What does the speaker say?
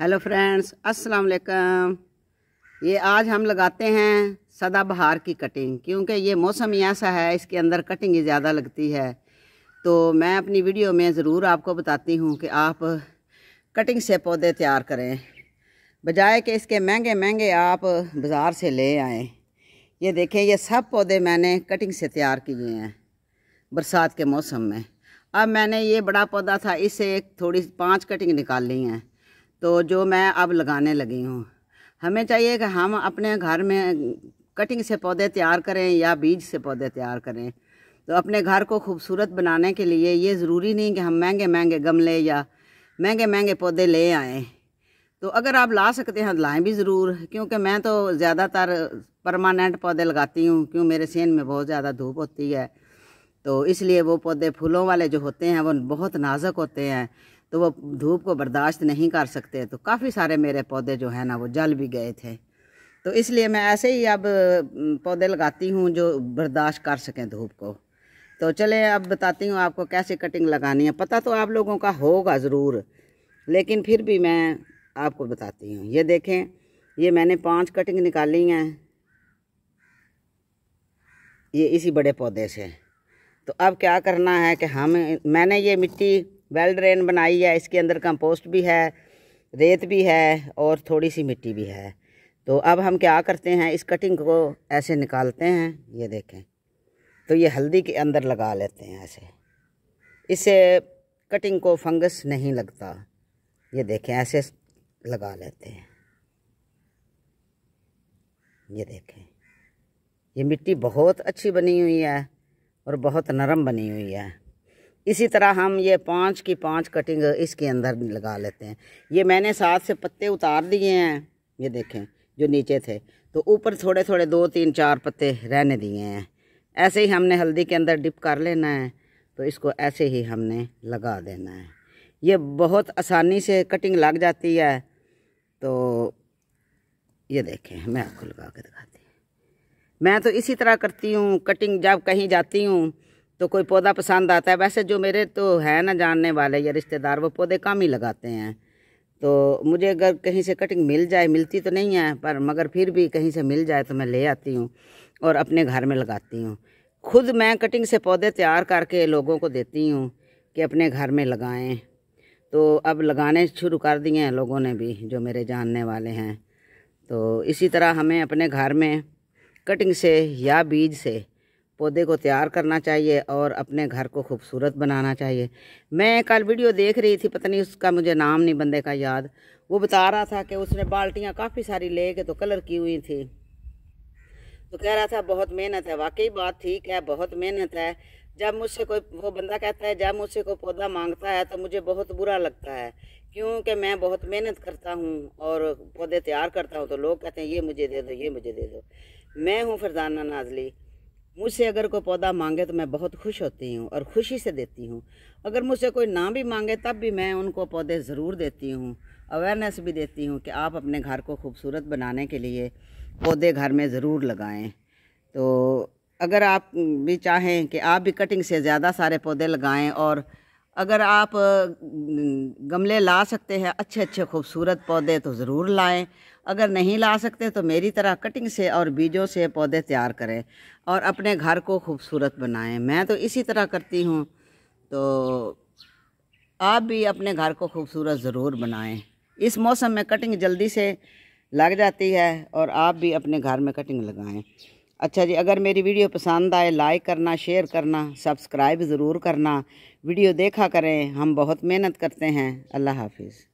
hello friends अस्सलाम वालेकुम ये आज हम लगाते हैं सदाबहार की कटिंग क्योंकि ये मौसम ही ऐसा है इसके अंदर कटिंग ज़्यादा लगती है तो मैं अपनी वीडियो में ज़रूर आपको बताती हूँ कि आप कटिंग से पौधे तैयार करें बजाय कि इसके महंगे महंगे आप बाज़ार से ले आएँ ये देखें ये सब पौधे मैंने कटिंग से तैयार किए हैं बरसात के मौसम में अब मैंने ये बड़ा पौधा था इससे एक थोड़ी पाँच कटिंग निकाल ली हैं तो जो मैं अब लगाने लगी हूँ हमें चाहिए कि हम अपने घर में कटिंग से पौधे तैयार करें या बीज से पौधे तैयार करें तो अपने घर को खूबसूरत बनाने के लिए ये ज़रूरी नहीं कि हम महंगे महंगे गमले या महंगे महंगे पौधे ले आएँ तो अगर आप ला सकते हैं लाएँ भी ज़रूर क्योंकि मैं तो ज़्यादातर परमानेंट पौधे लगाती हूँ क्यों मेरे सेन में बहुत ज़्यादा धूप होती है तो इसलिए वो पौधे फूलों वाले जो होते हैं वो बहुत नाजुक होते हैं तो वो धूप को बर्दाश्त नहीं कर सकते तो काफ़ी सारे मेरे पौधे जो है ना वो जल भी गए थे तो इसलिए मैं ऐसे ही अब पौधे लगाती हूँ जो बर्दाश्त कर सकें धूप को तो चले अब बताती हूँ आपको कैसे कटिंग लगानी है पता तो आप लोगों का होगा ज़रूर लेकिन फिर भी मैं आपको बताती हूँ ये देखें ये मैंने पांच कटिंग निकाली हैं ये इसी बड़े पौधे से तो अब क्या करना है कि हम मैंने ये मिट्टी वेल ड्रेन बनाई है इसके अंदर कंपोस्ट भी है रेत भी है और थोड़ी सी मिट्टी भी है तो अब हम क्या करते हैं इस कटिंग को ऐसे निकालते हैं ये देखें तो ये हल्दी के अंदर लगा लेते हैं ऐसे इससे कटिंग को फंगस नहीं लगता ये देखें ऐसे लगा लेते हैं ये देखें ये मिट्टी बहुत अच्छी बनी हुई है और बहुत नरम बनी हुई है इसी तरह हम ये पाँच की पाँच कटिंग इसके अंदर लगा लेते हैं ये मैंने साथ से पत्ते उतार दिए हैं ये देखें जो नीचे थे तो ऊपर थोड़े थोड़े दो तीन चार पत्ते रहने दिए हैं ऐसे ही हमने हल्दी के अंदर डिप कर लेना है तो इसको ऐसे ही हमने लगा देना है ये बहुत आसानी से कटिंग लग जाती है तो ये देखें मैं आपको लगा के दिखाती हूँ मैं तो इसी तरह करती हूँ कटिंग जब कहीं जाती हूँ तो कोई पौधा पसंद आता है वैसे जो मेरे तो है ना जानने वाले या रिश्तेदार वो पौधे कम ही लगाते हैं तो मुझे अगर कहीं से कटिंग मिल जाए मिलती तो नहीं है पर मगर फिर भी कहीं से मिल जाए तो मैं ले आती हूँ और अपने घर में लगाती हूँ खुद मैं कटिंग से पौधे तैयार करके लोगों को देती हूँ कि अपने घर में लगाएं तो अब लगाने शुरू कर दिए हैं लोगों ने भी जो मेरे जानने वाले हैं तो इसी तरह हमें अपने घर में कटिंग से या बीज से पौधे को तैयार करना चाहिए और अपने घर को खूबसूरत बनाना चाहिए मैं कल वीडियो देख रही थी पता नहीं उसका मुझे नाम नहीं बंदे का याद वो बता रहा था कि उसने बाल्टियाँ काफ़ी सारी ले के तो कलर की हुई थी तो कह रहा था बहुत मेहनत है वाकई बात ठीक है बहुत मेहनत है जब मुझसे कोई वो बंदा कहता है जब मुझसे कोई पौधा मांगता है तो मुझे बहुत बुरा लगता है क्योंकि मैं बहुत मेहनत करता हूँ और पौधे तैयार करता हूँ तो लोग कहते हैं ये मुझे दे दो ये मुझे दे दो मैं हूँ फरजाना नाजली मुझसे अगर कोई पौधा मांगे तो मैं बहुत खुश होती हूँ और खुशी से देती हूँ अगर मुझसे कोई ना भी मांगे तब भी मैं उनको पौधे ज़रूर देती हूँ अवेयरनेस भी देती हूँ कि आप अपने घर को खूबसूरत बनाने के लिए पौधे घर में ज़रूर लगाएं तो अगर आप भी चाहें कि आप भी कटिंग से ज़्यादा सारे पौधे लगाएं और अगर आप गमले ला सकते हैं अच्छे अच्छे खूबसूरत पौधे तो ज़रूर लाएं अगर नहीं ला सकते तो मेरी तरह कटिंग से और बीजों से पौधे तैयार करें और अपने घर को खूबसूरत बनाएं मैं तो इसी तरह करती हूँ तो आप भी अपने घर को खूबसूरत ज़रूर बनाएं इस मौसम में कटिंग जल्दी से लग जाती है और आप भी अपने घर में कटिंग लगाएँ अच्छा जी अगर मेरी वीडियो पसंद आए लाइक करना शेयर करना सब्सक्राइब ज़रूर करना वीडियो देखा करें हम बहुत मेहनत करते हैं अल्लाह हाफिज़